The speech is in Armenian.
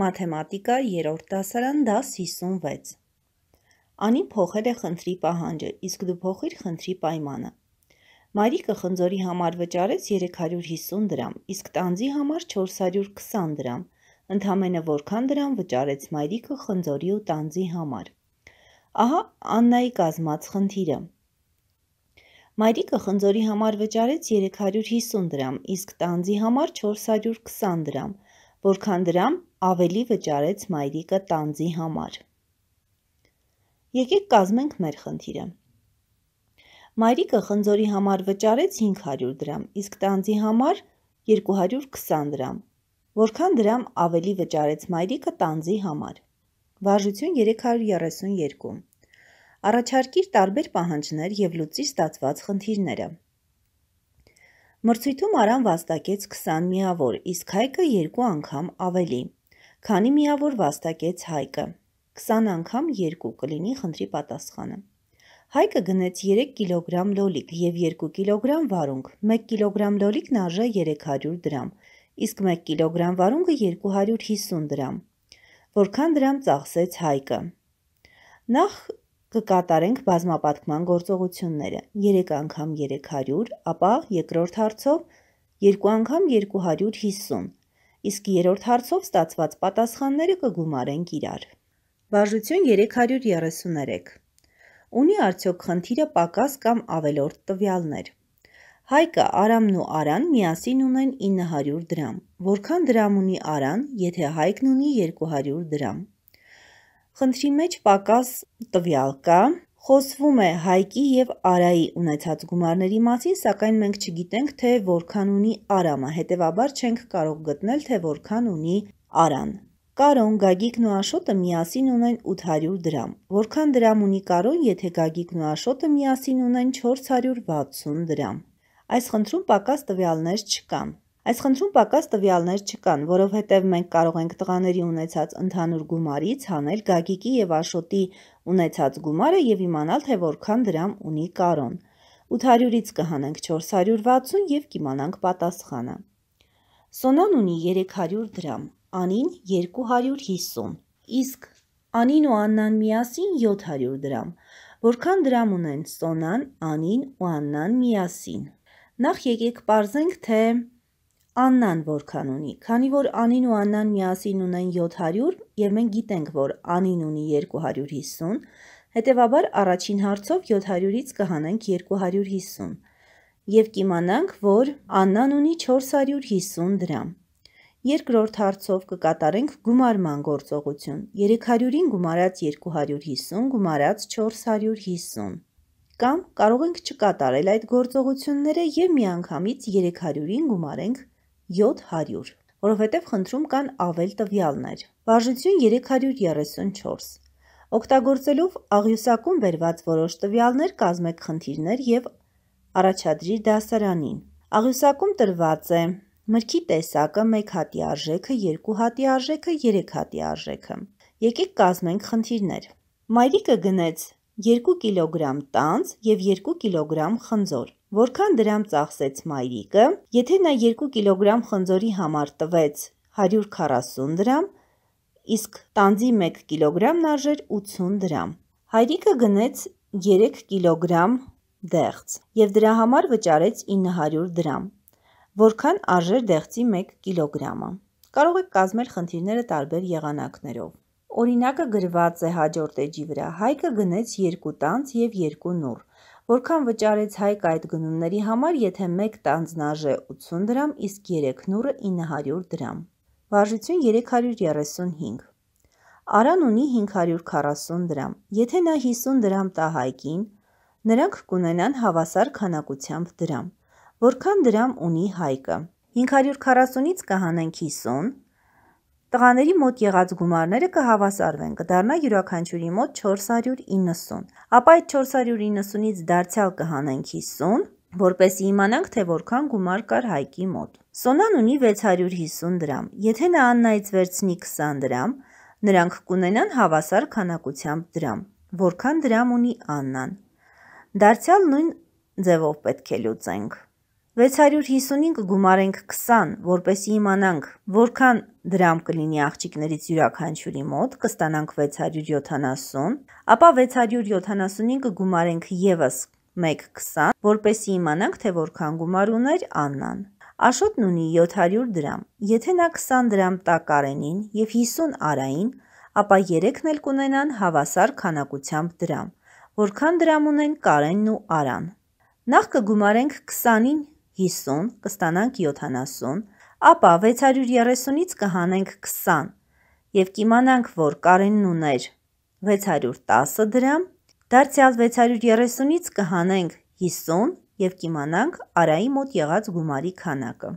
մաթեմատիկա 3-րդ դասարան դաս 56։ Անին փոխել է խնդրի պահանջը, իսկ դու փոխիր խնդրի պայմանը։ Մարիկը խնձորի համար վճարեց 350 դրամ, իսկ տանձի համար 420 դրամ։ Ընդամենը որքան դրամ վճարեց Մարիկը խնձորի ու տանձի համար։ Ահա Աննայի կազմած խնդիրը։ Մայրիկը խնձորի համար վճարեց 350 դրամ, իսկ տանձի համար 420 դրամ, որքան դրամ ավելի վճարեց մայրիկը տանձի համար։ Եկեք կազմենք մեր խնդիրը։ Մայրիկը խնձորի համար վճարեց 500 դրամ, իսկ տանձի համար 220 դրամ։ Որքան դրամ ավելի վճարեց մայրիկը տանձի համար։ Վարժություն 332։ Առաջարկիր տարբեր պահանջներ եւ լուծի ստացված խնդիրները։ Մրցույթում Արան վաստակեց 20 միավոր, իսկ Հայկը 2 անգամ ավելի։ Քանի միավոր վաստակեց Հայկը։ 20 անգամ 2 կլինի խնդրի պատասխանը։ Հայկը գնեց 3 կիլոգրամ լոլիկ եւ 2 կիլոգրամ վարունգ։ 1 կիլոգրամ լոլիկն արժե 300 դրամ, իսկ 1 կիլոգրամ վարունգը 250 դրամ։ Որքան դրամ ծախսեց Հայկը։ Նախ կկատարենք բազմապատկման գործողությունները 3 անգամ 300, ապա երկրորդ հարցով 2 անգամ 250, իսկ երրորդ հարցով ստացված պատասխանները կգումարենք իրար։ Բաժություն 333 Ունի արդյոք խնդիրը պակաս կամ ավելորդ տվյալներ։ Հայկը Արամն ու Արան միասին ունեն 900 դրամ։ Որքան դրամ ունի Արան, եթե Հայկն ունի 200 դրամ։ Խնդրի մեջ պակաս տվյալ կա, Խոսվում է Հայկի եւ Արայի ունեցած գումարների մասին, սակայն մենք չգիտենք, թե որքան ունի Արամը, հետեւաբար չենք կարող գտնել, թե որքան ունի Արան։ Կարոն, Գագիկն ու Աշոտը միասին ունեն 800 դրամ։ Որքան դրամ ունի Կարոն, եթե Գագիկն ու Աշոտը միասին ունեն 460 դրամ։ Այս խնդրում պակաս տվյալներ չկան։ Այս խնդրում պակաս տվյալներ չկան, որովհետև մենք կարող ենք տղաների ունեցած ընդհանուր գումարից հանել Գագիկի եւ Աշոտի ունեցած գումարը եւ իմանալ, թե որքան դրամ ունի Կարոն։ 800-ից կհանենք 460 եւ կիմանանք պատասխանը։ Սոնան ունի 300 դրամ, Անին 250, իսկ Անին ու Աննան միասին 700 դրամ։ Որքան դրամ ունեն Սոնան, Անին ու Աննան միասին։ Նախ եկեք parzենք, թե Աննան որքան ունի, քանի որ Անին ու Աննան միասին ունեն 700 եւ մենք գիտենք, որ Անին ունի 250, հետեւաբար առաջին հարցով 700-ից կհանենք 250 եւ կիմանանք, որ Աննան ունի 450 դրամ։ Երկրորդ հարցով կկատարենք գումարման գործողություն։ 300-ին գումարած 250 գումարած 450 կամ կարող ենք չկատարել այդ գործողությունները եւ միանգամից 300-ին գումարենք 450 700, որովհետև խնդրում կան ավել տվյալներ։ Վարժություն 334։ Օգտագործելով աղյուսակում վերված որոշ տվյալներ կազմեք խնդիրներ եւ առաջադրիր դասարանին։ Աղյուսակում տրված է մրգի տեսակը, 1 հատի արժեքը, 2 հատի արժեքը, 3 հատի արժեքը։ Եկեք կազմենք խնդիրներ։ Մայրիկը գնեց 2 կիլոգրամ տանց և 2 կիլոգրամ խնձոր։ Որքան դրամ ծախսեց մայրիկը, եթե նա 2 կիլոգրամ խնձորի համար տվեց 140 դրամ, իսկ տանձի 1 կիլոգրամն արժեր 80 դրամ։ Հայրիկը գնեց 3 կիլոգրամ դեղց եւ դրա համար վճարեց 900 դրամ, որքան արժեր դեղցի 1 կիլոգրամը։ Կարող եք կազմել խնդիրները տարբեր եղանակներով։ Օրինակը գրված է հաջորդ էջի վրա։ Հայկը գնեց 2 տանց եւ 2 նուռ։ Որքան վճարեց Հայկ այդ գնումների համար, եթե 1 տանձնաժ է 80 դրամ, իսկ 3 նուրը 900 դրամ։ Վարժություն 335։ Արան ունի 540 դրամ։ Եթե նա 50 դրամ տա Հայկին, նրանք կունենան հավասար քանակությամբ դրամ։ Որքան դրամ ունի Հայկը։ 540-ից կհանենք 50, Տղաների մոտ եղած գումարները կհավասարվեն, կդառնա յուրաքանչյուրի մոտ 490։ Ապա այդ 490-ից դարձյալ կհանենք 50, որպեսզի իմանանք, թե որքան գումար կար Հայկի մոտ։ Սոնան ունի 650 դրամ։ Եթե նա Աննայից վերցնի 20 դրամ, նրանք կունենան հավասար քանակությամբ դրամ, որքան դրամ ունի Աննան։ Դարձյալ նույն ձևով պետք է լուծենք։ 655 գումարենք 20, որպեսի իմանանք, որքան դրամ կլինի աղջիկներից յուրաքանչյուրի մոտ, կստանանք 670, ապա 675-ը գումարենք եւս 1.20, որպեսի իմանանք, թե որքան գումար ուներ Աննան։ Աշոտն ունի 700 դրամ։ Եթե նա 20 դրամ տա Կարենին եւ 50 Արային, ապա 3-ն էլ կունենան հավասար քանակությամբ դրամ։ Որքան դրամ ունեն Կարենն ու Արան։ Նախ կգումարենք 20-ին 50, կստանանք 70, ապա 630-ից կհանենք 20 և կիմանանք, որ Կարենն ուներ 610 դրամ, դարձյալ 630-ից կհանենք 50 և կիմանանք Արայի մոտ եղած գումարի քանակը։